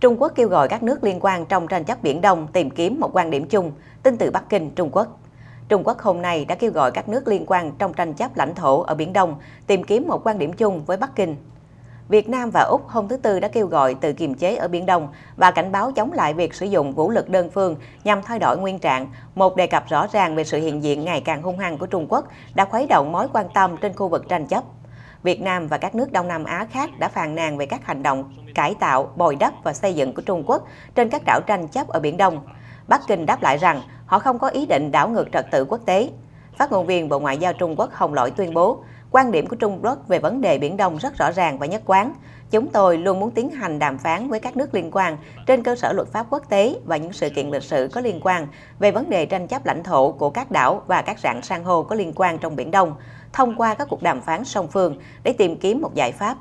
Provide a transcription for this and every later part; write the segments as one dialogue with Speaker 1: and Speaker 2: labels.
Speaker 1: Trung Quốc kêu gọi các nước liên quan trong tranh chấp Biển Đông tìm kiếm một quan điểm chung, tin từ Bắc Kinh, Trung Quốc. Trung Quốc hôm nay đã kêu gọi các nước liên quan trong tranh chấp lãnh thổ ở Biển Đông tìm kiếm một quan điểm chung với Bắc Kinh. Việt Nam và Úc hôm thứ Tư đã kêu gọi tự kiềm chế ở Biển Đông và cảnh báo chống lại việc sử dụng vũ lực đơn phương nhằm thay đổi nguyên trạng, một đề cập rõ ràng về sự hiện diện ngày càng hung hăng của Trung Quốc đã khuấy động mối quan tâm trên khu vực tranh chấp. Việt Nam và các nước Đông Nam Á khác đã phàn nàn về các hành động cải tạo, bồi đắp và xây dựng của Trung Quốc trên các đảo tranh chấp ở Biển Đông. Bắc Kinh đáp lại rằng họ không có ý định đảo ngược trật tự quốc tế. Phát ngôn viên Bộ Ngoại giao Trung Quốc Hồng Lỗi tuyên bố, quan điểm của Trung Quốc về vấn đề Biển Đông rất rõ ràng và nhất quán. Chúng tôi luôn muốn tiến hành đàm phán với các nước liên quan trên cơ sở luật pháp quốc tế và những sự kiện lịch sử có liên quan về vấn đề tranh chấp lãnh thổ của các đảo và các rạn san hô có liên quan trong Biển Đông, thông qua các cuộc đàm phán song phương để tìm kiếm một giải pháp.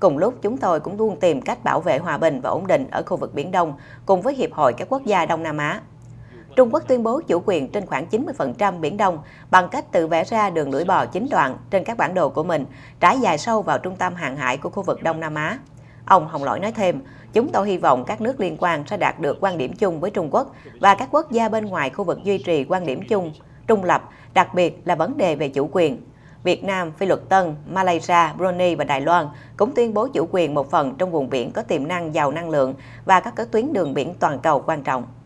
Speaker 1: Cùng lúc, chúng tôi cũng luôn tìm cách bảo vệ hòa bình và ổn định ở khu vực Biển Đông cùng với Hiệp hội các quốc gia Đông Nam Á Trung Quốc tuyên bố chủ quyền trên khoảng 90% Biển Đông bằng cách tự vẽ ra đường lưỡi bò chính đoạn trên các bản đồ của mình, trải dài sâu vào trung tâm hàng hải của khu vực Đông Nam Á. Ông Hồng Lỗi nói thêm, chúng tôi hy vọng các nước liên quan sẽ đạt được quan điểm chung với Trung Quốc và các quốc gia bên ngoài khu vực duy trì quan điểm chung, trung lập, đặc biệt là vấn đề về chủ quyền. Việt Nam, Phi Luật Tân, Malaysia, Brunei và Đài Loan cũng tuyên bố chủ quyền một phần trong vùng biển có tiềm năng giàu năng lượng và các tuyến đường biển toàn cầu quan trọng.